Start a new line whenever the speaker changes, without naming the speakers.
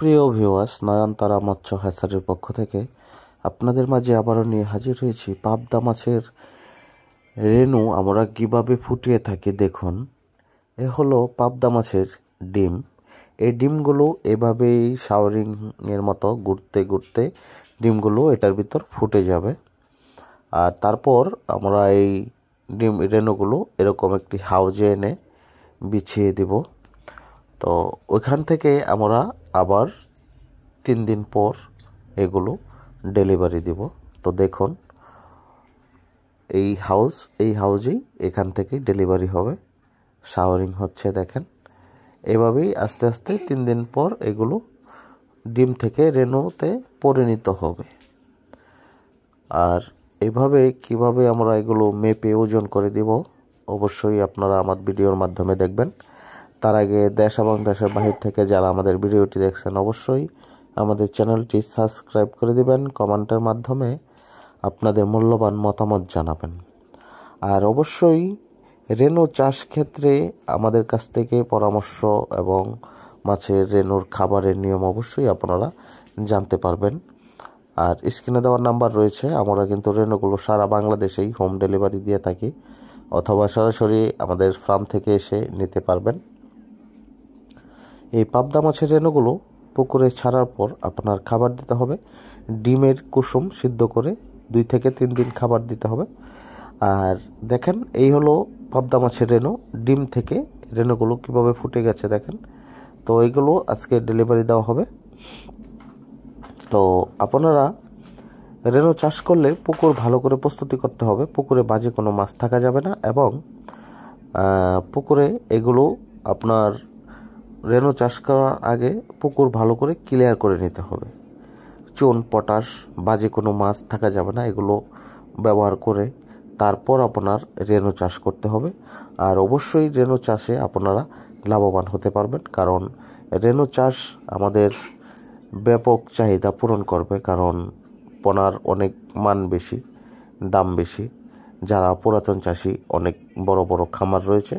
প্রিয় ভিউয়ার্স নয়নতারা মৎস্য হ্যাসারের পক্ষ থেকে আপনাদের মাঝে আবারও নিয়ে হাজির হয়েছি পাবদা মাছের রেণু আমরা কীভাবে ফুটিয়ে থাকি দেখুন এ হলো পাবদা মাছের ডিম এই ডিমগুলো এভাবেই শাওয়ারিংয়ের মতো ঘুরতে ঘুরতে ডিমগুলো এটার ভিতর ফুটে যাবে আর তারপর আমরা এই ডিম রেণুগুলো এরকম একটি হাউজে এনে বিছিয়ে দেবো তো ওইখান থেকে আমরা আবার তিন দিন পর এগুলো ডেলিভারি দিব তো দেখুন এই হাউস এই হাউজেই এখান থেকে ডেলিভারি হবে শাওয়ারিং হচ্ছে দেখেন এভাবেই আস্তে আস্তে তিন দিন পর এগুলো ডিম থেকে রেনুতে পরিণত হবে আর এভাবে কিভাবে আমরা এগুলো মেপে ওজন করে দিব অবশ্যই আপনারা আমার ভিডিওর মাধ্যমে দেখবেন তার আগে দেশ এবং দেশের বাহির থেকে যারা আমাদের ভিডিওটি দেখছেন অবশ্যই আমাদের চ্যানেলটি সাবস্ক্রাইব করে দিবেন কমেন্টের মাধ্যমে আপনাদের মূল্যবান মতামত জানাবেন আর অবশ্যই রেনু চাষ ক্ষেত্রে আমাদের কাছ থেকে পরামর্শ এবং মাছের রেনুর খাবারের নিয়ম অবশ্যই আপনারা জানতে পারবেন আর স্ক্রিনে দেওয়ার নাম্বার রয়েছে আমরা কিন্তু রেনুগুলো সারা বাংলাদেশেই হোম ডেলিভারি দিয়ে থাকি অথবা সরাসরি আমাদের ফার্ম থেকে এসে নিতে পারবেন এই পাবদা মাছের রেণুগুলো পুকুরে ছাড়ার পর আপনার খাবার দিতে হবে ডিমের কুসুম সিদ্ধ করে দুই থেকে তিন দিন খাবার দিতে হবে আর দেখেন এই হলো পাবদা মাছের রেণু ডিম থেকে রেণুগুলো কীভাবে ফুটে গেছে দেখেন তো এইগুলো আজকে ডেলিভারি দেওয়া হবে তো আপনারা রেণু চাষ করলে পুকুর ভালো করে প্রস্তুতি করতে হবে পুকুরে বাজে কোনো মাছ থাকা যাবে না এবং পুকুরে এগুলো আপনার রেনো চাষ করার আগে পুকুর ভালো করে ক্লিয়ার করে নিতে হবে চুন পটাশ বাজে কোনো মাছ থাকা যাবে না এগুলো ব্যবহার করে তারপর আপনার রেনো চাষ করতে হবে আর অবশ্যই রেনো চাষে আপনারা লাভবান হতে পারবেন কারণ রেনো চাষ আমাদের ব্যাপক চাহিদা পূরণ করবে কারণ পোনার অনেক মান বেশি দাম বেশি যারা পুরাতন চাষি অনেক বড় বড় খামার রয়েছে